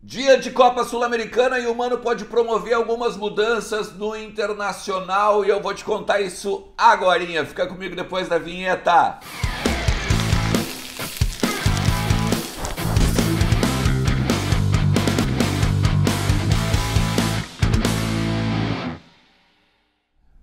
Dia de Copa Sul-Americana e o Mano pode promover algumas mudanças no Internacional e eu vou te contar isso agora. Fica comigo depois da vinheta.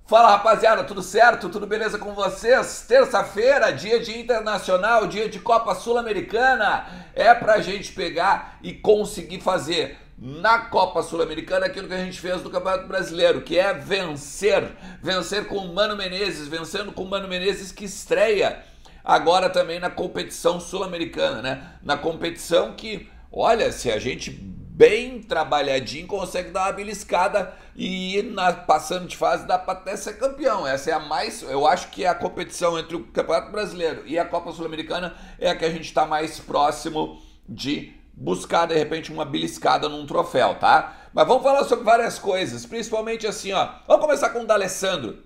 Fala rapaziada, tudo certo? Tudo beleza com vocês? Terça-feira, dia de internacional, dia de Copa Sul-Americana. É pra gente pegar e conseguir fazer na Copa Sul-Americana aquilo que a gente fez no Campeonato Brasileiro, que é vencer. Vencer com o Mano Menezes, vencendo com o Mano Menezes que estreia agora também na competição sul-americana, né? Na competição que, olha, se a gente bem trabalhadinho, consegue dar uma beliscada e na, passando de fase dá para até ser campeão. Essa é a mais, eu acho que é a competição entre o Campeonato Brasileiro e a Copa Sul-Americana é a que a gente está mais próximo de buscar de repente uma beliscada num troféu, tá? Mas vamos falar sobre várias coisas, principalmente assim, ó. Vamos começar com o D'Alessandro.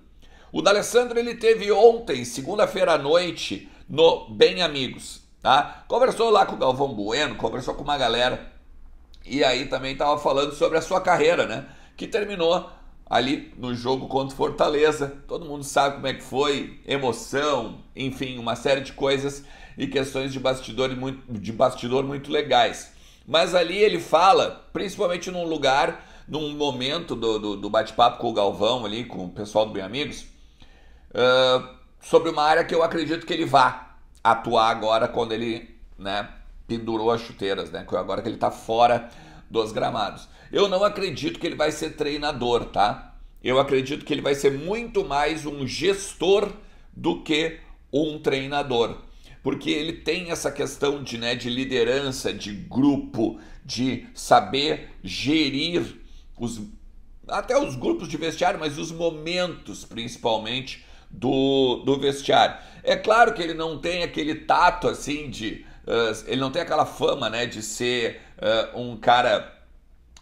O D'Alessandro ele teve ontem, segunda-feira à noite, no Bem Amigos, tá? Conversou lá com o Galvão Bueno, conversou com uma galera e aí também estava falando sobre a sua carreira, né? Que terminou ali no jogo contra Fortaleza. Todo mundo sabe como é que foi, emoção, enfim, uma série de coisas e questões de bastidor muito, de bastidor muito legais. Mas ali ele fala, principalmente num lugar, num momento do, do, do bate-papo com o Galvão ali, com o pessoal do Bem Amigos, uh, sobre uma área que eu acredito que ele vá atuar agora quando ele né, pendurou as chuteiras, né? Agora que ele tá fora dos gramados. Eu não acredito que ele vai ser treinador, tá? Eu acredito que ele vai ser muito mais um gestor do que um treinador. Porque ele tem essa questão de, né, de liderança, de grupo, de saber gerir os, até os grupos de vestiário, mas os momentos principalmente do, do vestiário. É claro que ele não tem aquele tato assim de ah, ele não tem aquela fama, né, de ser uh, um cara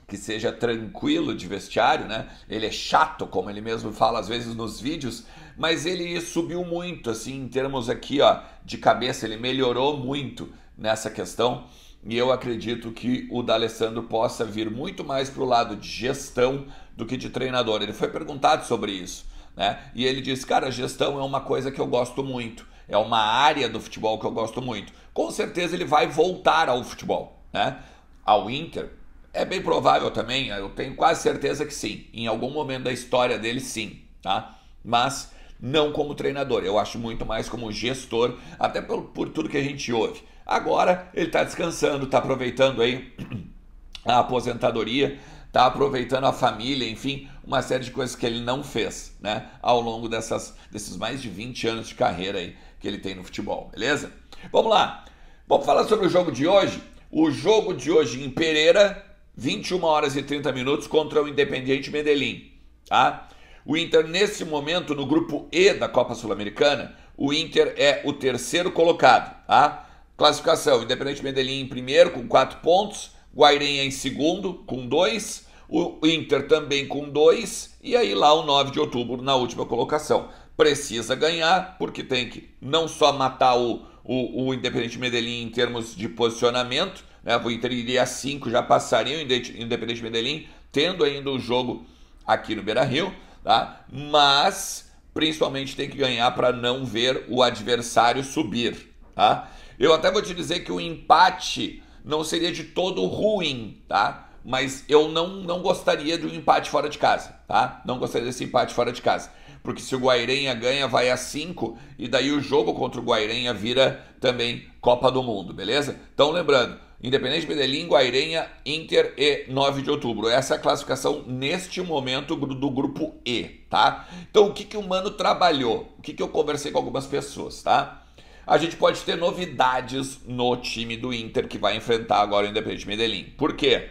que seja tranquilo de vestiário, né? Ele é chato, como ele mesmo fala às vezes nos vídeos, mas ele subiu muito, assim, em termos aqui, ó, de cabeça, ele melhorou muito nessa questão. E eu acredito que o D'Alessandro possa vir muito mais para o lado de gestão do que de treinador. Ele foi perguntado sobre isso, né? E ele disse: Cara, gestão é uma coisa que eu gosto muito, é uma área do futebol que eu gosto muito com certeza ele vai voltar ao futebol, né? Ao Inter. É bem provável também, eu tenho quase certeza que sim. Em algum momento da história dele, sim, tá? Mas não como treinador, eu acho muito mais como gestor, até por, por tudo que a gente ouve. Agora ele está descansando, está aproveitando aí a aposentadoria, está aproveitando a família, enfim, uma série de coisas que ele não fez, né? Ao longo dessas, desses mais de 20 anos de carreira aí que ele tem no futebol, beleza? Vamos lá. Vamos falar sobre o jogo de hoje. O jogo de hoje em Pereira, 21 horas e 30 minutos contra o Independiente Medellín, tá? O Inter nesse momento no grupo E da Copa Sul-Americana, o Inter é o terceiro colocado, tá? Classificação: Independente Medellín em primeiro com quatro pontos, Guairenha é em segundo com dois, o Inter também com dois e aí lá o 9 de outubro na última colocação. Precisa ganhar porque tem que não só matar o o, o Independente Medellín em termos de posicionamento. Né? O Inter iria a 5, já passaria o Independente Medellín, tendo ainda o jogo aqui no Beira Rio. Tá? Mas principalmente tem que ganhar para não ver o adversário subir. Tá? Eu até vou te dizer que o empate não seria de todo ruim, tá? Mas eu não, não gostaria de um empate fora de casa, tá? Não gostaria desse empate fora de casa porque se o Guairenha ganha, vai a 5, e daí o jogo contra o Guairenha vira também Copa do Mundo, beleza? Então lembrando, Independente Medellín, Guairenha, Inter e 9 de outubro. Essa é a classificação neste momento do grupo E, tá? Então o que, que o Mano trabalhou? O que, que eu conversei com algumas pessoas, tá? A gente pode ter novidades no time do Inter que vai enfrentar agora o Independente Medellín. Por quê?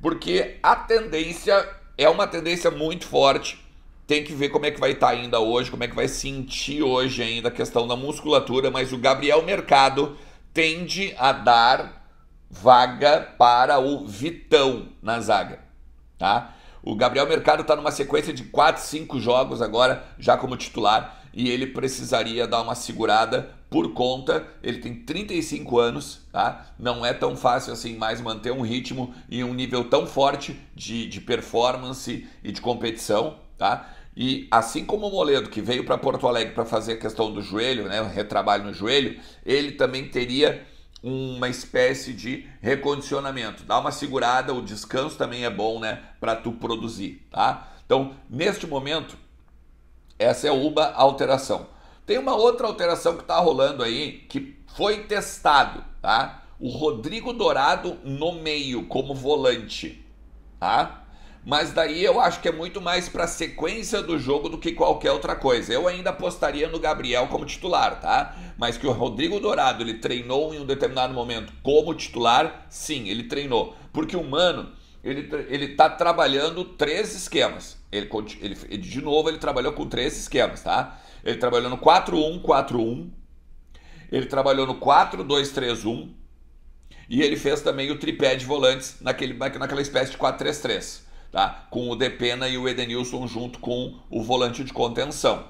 Porque a tendência é uma tendência muito forte tem que ver como é que vai estar tá ainda hoje, como é que vai sentir hoje ainda a questão da musculatura, mas o Gabriel Mercado tende a dar vaga para o Vitão na zaga, tá? O Gabriel Mercado está numa sequência de 4, 5 jogos agora, já como titular, e ele precisaria dar uma segurada por conta. Ele tem 35 anos, tá? Não é tão fácil assim mais manter um ritmo e um nível tão forte de, de performance e de competição, tá? E assim como o Moledo, que veio para Porto Alegre para fazer a questão do joelho, né, o retrabalho no joelho, ele também teria uma espécie de recondicionamento. Dá uma segurada, o descanso também é bom, né, para tu produzir, tá? Então, neste momento, essa é uma alteração. Tem uma outra alteração que está rolando aí, que foi testado, tá? O Rodrigo Dourado no meio, como volante, tá? mas daí eu acho que é muito mais para sequência do jogo do que qualquer outra coisa. Eu ainda apostaria no Gabriel como titular, tá? Mas que o Rodrigo Dourado ele treinou em um determinado momento como titular, sim, ele treinou. Porque o Mano, ele, ele tá trabalhando três esquemas. Ele, ele, de novo, ele trabalhou com três esquemas, tá? Ele trabalhou no 4-1-4-1, ele trabalhou no 4-2-3-1 e ele fez também o tripé de volantes naquele, naquela espécie de 4-3-3 tá? com o Depena e o Edenilson junto com o volante de contenção.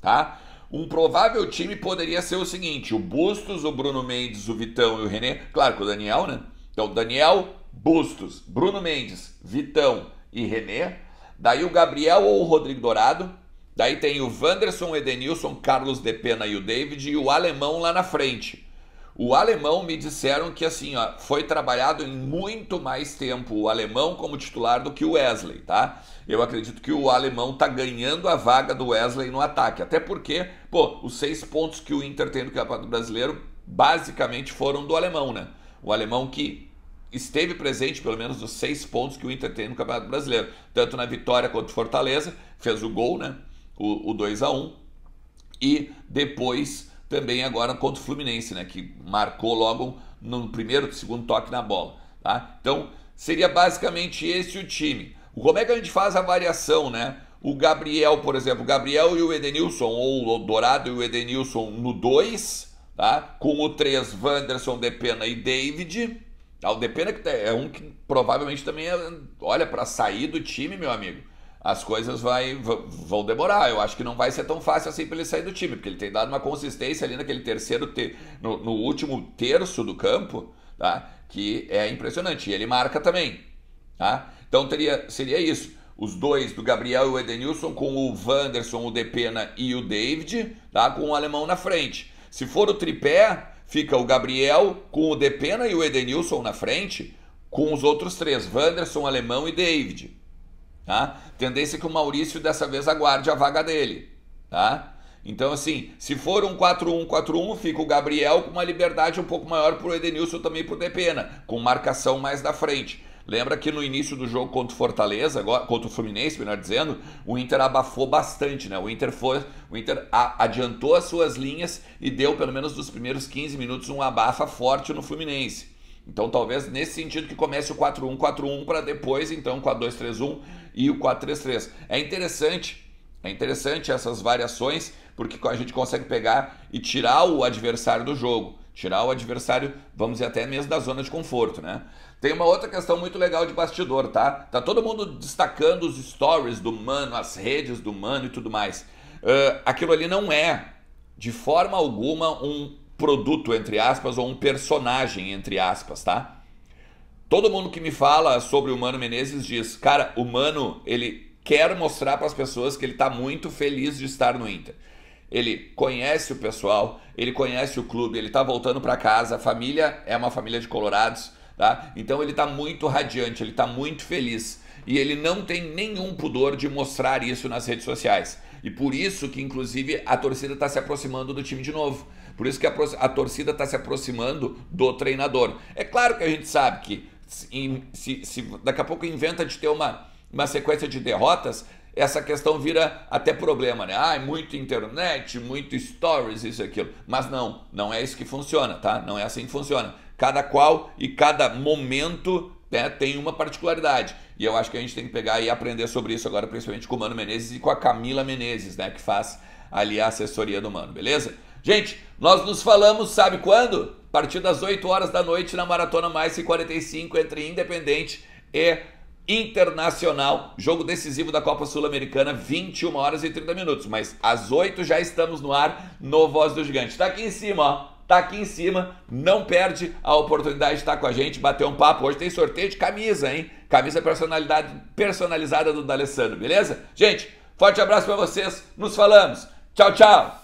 Tá? Um provável time poderia ser o seguinte: o Bustos, o Bruno Mendes, o Vitão e o René. Claro que o Daniel, né? Então, Daniel, Bustos, Bruno Mendes, Vitão e René. Daí o Gabriel ou o Rodrigo Dourado. Daí tem o Wanderson, o Edenilson, Carlos Depena e o David e o Alemão lá na frente. O alemão me disseram que assim, ó, foi trabalhado em muito mais tempo o alemão como titular do que o Wesley, tá? Eu acredito que o alemão tá ganhando a vaga do Wesley no ataque, até porque, pô, os seis pontos que o Inter tem no Campeonato Brasileiro basicamente foram do alemão, né? O alemão que esteve presente, pelo menos, nos seis pontos que o Inter tem no Campeonato Brasileiro, tanto na vitória contra o Fortaleza, fez o gol, né? O, o 2 a 1 um, e depois também agora contra o Fluminense, né? Que marcou logo no primeiro, segundo toque na bola. Tá? Então, seria basicamente esse o time. Como é que a gente faz a variação, né? O Gabriel, por exemplo, o Gabriel e o Edenilson, ou o Dourado e o Edenilson no 2, tá? Com o 3, Wanderson, Depena e David. Tá? O Depena que tá, é um que provavelmente também é, olha para sair do time, meu amigo as coisas vai, vão demorar. Eu acho que não vai ser tão fácil assim para ele sair do time, porque ele tem dado uma consistência ali naquele terceiro, ter, no, no, último terço do campo, tá? que é impressionante. E ele marca também. Tá? Então teria, seria isso. Os dois, do Gabriel e o Edenilson, com o Wanderson, o Depena e o David, tá? com o alemão na frente. Se for o tripé, fica o Gabriel com o Depena e o Edenilson na frente, com os outros três, Wanderson, Alemão e David. Tá? Tendência é que o Maurício dessa vez aguarde a vaga dele. Tá? Então, assim, se for um 4-1-4-1, fica o Gabriel com uma liberdade um pouco maior para o Edenilson também para o Depena, com marcação mais da frente. Lembra que no início do jogo contra o Fortaleza, contra o Fluminense, melhor dizendo, o Inter abafou bastante, né? O Inter, foi, o Inter adiantou as suas linhas e deu, pelo menos nos primeiros 15 minutos, um abafa forte no Fluminense. Então talvez nesse sentido que comece o 4-1-4-1 para depois então com a 2-3-1 e o 4-3-3. É interessante, é interessante essas variações porque a gente consegue pegar e tirar o adversário do jogo, tirar o adversário, vamos dizer até mesmo da zona de conforto, né? Tem uma outra questão muito legal de bastidor, tá? Tá todo mundo destacando os stories do mano, as redes do mano e tudo mais. Uh, aquilo ali não é de forma alguma um produto, entre aspas, ou um personagem, entre aspas, tá? Todo mundo que me fala sobre o Mano Menezes diz, cara, o Mano, ele quer mostrar para as pessoas que ele está muito feliz de estar no Inter. Ele conhece o pessoal, ele conhece o clube, ele está voltando para casa, a família é uma família de colorados, tá? Então ele está muito radiante, ele está muito feliz e ele não tem nenhum pudor de mostrar isso nas redes sociais. E por isso que, inclusive, a torcida está se aproximando do time de novo. Por isso que a, a torcida está se aproximando do treinador. É claro que a gente sabe que se, se, se daqui a pouco inventa de ter uma, uma sequência de derrotas, essa questão vira até problema, né? Ah, é muito internet, muito stories, isso e aquilo. Mas não, não é isso que funciona, tá? Não é assim que funciona. Cada qual e cada momento né, tem uma particularidade. E eu acho que a gente tem que pegar e aprender sobre isso agora, principalmente com o Mano Menezes e com a Camila Menezes, né? Que faz ali a assessoria do Mano, beleza? Gente, nós nos falamos, sabe quando? A partir das 8 horas da noite na Maratona Mais 45 entre Independente e Internacional, jogo decisivo da Copa Sul-Americana, 21 horas e 30 minutos. Mas às 8 já estamos no ar no Voz do Gigante. Tá aqui em cima, ó tá aqui em cima, não perde a oportunidade de estar com a gente, bater um papo. Hoje tem sorteio de camisa, hein? Camisa personalidade personalizada do D'Alessandro, beleza? Gente, forte abraço para vocês. Nos falamos. Tchau, tchau.